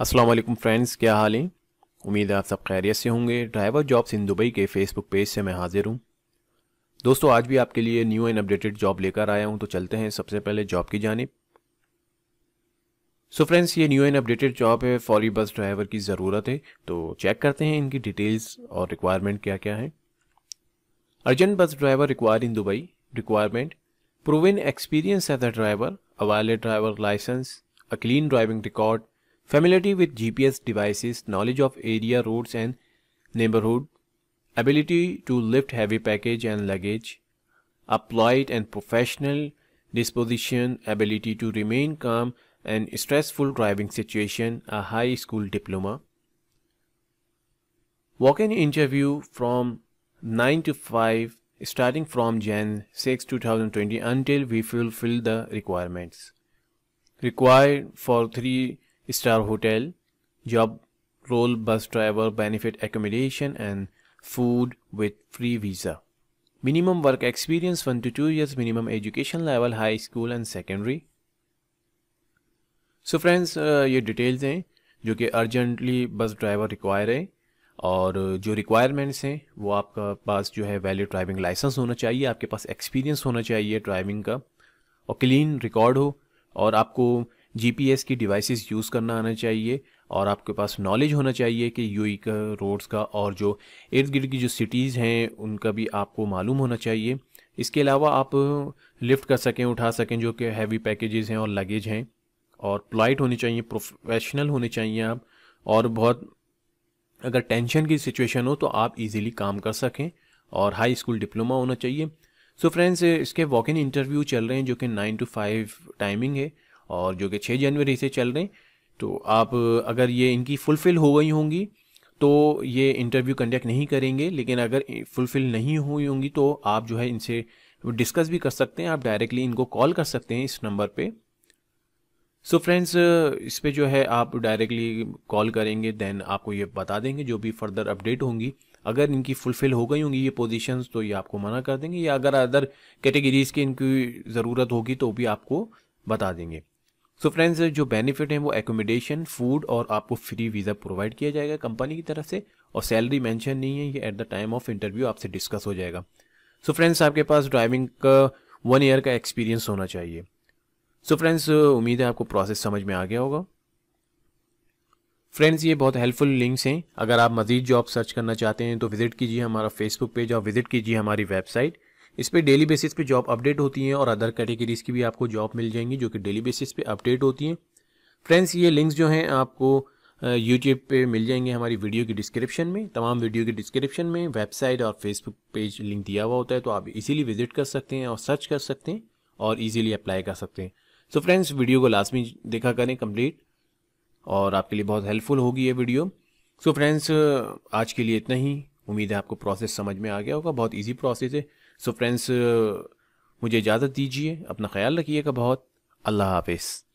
अस्सलाम वालेकुम फ्रेंड्स क्या हाल है उम्मीद है आप सब खैरियत से होंगे ड्राइवर जॉब्स इन दुबई के फेसबुक पेज से मैं हाजिर हूँ दोस्तों आज भी आपके लिए न्यू एंड अपडेटेड जॉब लेकर आया हूँ तो चलते हैं सबसे पहले जॉब की जानब सो फ्रेंड्स ये न्यू एंड अपडेटेड जॉब है फौरी बस ड्राइवर की ज़रूरत है तो चेक करते हैं इनकी डिटेल्स और रिक्वायरमेंट क्या क्या है urgent bus driver require in Dubai requirement proven experience as a driver a driver licence a clean driving record Familiarity with GPS devices, knowledge of area roads and neighborhood, ability to lift heavy package and luggage, upright and professional disposition, ability to remain calm and stressful driving situation, a high school diploma. Walk-in interview from 9 to 5 starting from Jan 6, 2020 until we fulfill the requirements. Required for 3 star hotel job role bus driver benefit accommodation and food with free visa minimum work experience one to two years minimum education level high school and secondary so friends ये details हैं जो कि urgently बस driver require है और uh, जो requirements हैं वो आपका पास जो है वैलिड ड्राइविंग लाइसेंस होना चाहिए आपके पास एक्सपीरियंस होना चाहिए ड्राइविंग का और क्लीन रिकॉर्ड हो और आपको जीपीएस की डिवाइसेस यूज़ करना आना चाहिए और आपके पास नॉलेज होना चाहिए कि यू का रोड्स का और जो इर्द गिर्द की जो सिटीज़ हैं उनका भी आपको मालूम होना चाहिए इसके अलावा आप लिफ्ट कर सकें उठा सकें जो कि हैवी पैकेजेस हैं और लगेज हैं और प्लाइट होनी चाहिए प्रोफेशनल होने चाहिए आप और बहुत अगर टेंशन की सिचुएशन हो तो आप इजीली काम कर सकें और हाई स्कूल डिप्लोमा होना चाहिए सो so फ्रेंड्स इसके वॉक इन इंटरव्यू चल रहे हैं जो कि नाइन टू फाइव टाइमिंग है और जो कि छः जनवरी से चल रहे हैं तो आप अगर ये इनकी फुलफ़िल हो गई होंगी तो ये इंटरव्यू कंडक्ट नहीं करेंगे लेकिन अगर फुलफ़िल नहीं हुई होंगी तो आप जो है इनसे डिस्कस भी कर सकते हैं आप डायरेक्टली इनको कॉल कर सकते हैं इस नंबर पे सो so फ्रेंड्स इस पर जो है आप डायरेक्टली कॉल करेंगे देन आपको ये बता देंगे जो भी फर्दर अपडेट होंगी अगर इनकी फुलफ़िल हो गई होंगी ये पोजीशंस तो ये आपको मना कर देंगे या अगर अदर कैटेगरीज़ की इनकी ज़रूरत होगी तो भी आपको बता देंगे सो so फ्रेंड्स जो बेनिफिट हैं वो एकोमोडेशन फूड और आपको फ्री वीज़ा प्रोवाइड किया जाएगा कंपनी की तरफ से और सैलरी मेंशन नहीं है ये at the time of interview आपसे डिस्कस हो जाएगा सो so फ्रेंड्स आपके पास ड्राइविंग का वन ईयर का एक्सपीरियंस होना चाहिए सो so फ्रेंड्स उम्मीद है आपको प्रोसेस समझ में आ गया होगा फ्रेंड्स ये बहुत हेल्पफुल लिंक्स हैं अगर आप मज़ीद जॉब सर्च करना चाहते हैं तो विज़िट कीजिए हमारा फेसबुक पेज और विज़िट कीजिए हमारी वेबसाइट इस पर डेली बेसिस पे जॉब अपडेट होती हैं और अदर कैटेगरीज की भी आपको जॉब मिल जाएंगी जो कि डेली बेसिस पे अपडेट होती हैं फ्रेंड्स ये लिंक्स जो हैं आपको यूट्यूब पे मिल जाएंगे हमारी वीडियो की डिस्क्रिप्शन में तमाम वीडियो की डिस्क्रिप्शन में वेबसाइट और फेसबुक पेज लिंक दिया हुआ होता है तो आप इजीली विजिट कर सकते हैं और सर्च कर सकते हैं और इजीली अप्लाई कर सकते हैं सो so फ्रेंड्स वीडियो को लास्ट में देखा करें कंप्लीट और आपके लिए बहुत हेल्पफुल होगी ये वीडियो सो so फ्रेंड्स आज के लिए इतना ही उम्मीद है आपको प्रोसेस समझ में आ गया होगा बहुत ईजी प्रोसेस है सो फ्रेंड्स मुझे इजाज़त दीजिए अपना ख्याल रखिएगा बहुत अल्लाह हाफिज़